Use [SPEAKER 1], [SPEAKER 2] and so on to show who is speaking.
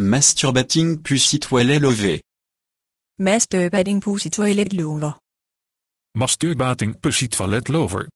[SPEAKER 1] Masturbating Pussy Toilet Lover.
[SPEAKER 2] Masturbating Pussy
[SPEAKER 3] Toilet Lover. Masturbating Pussy Toilet Lover.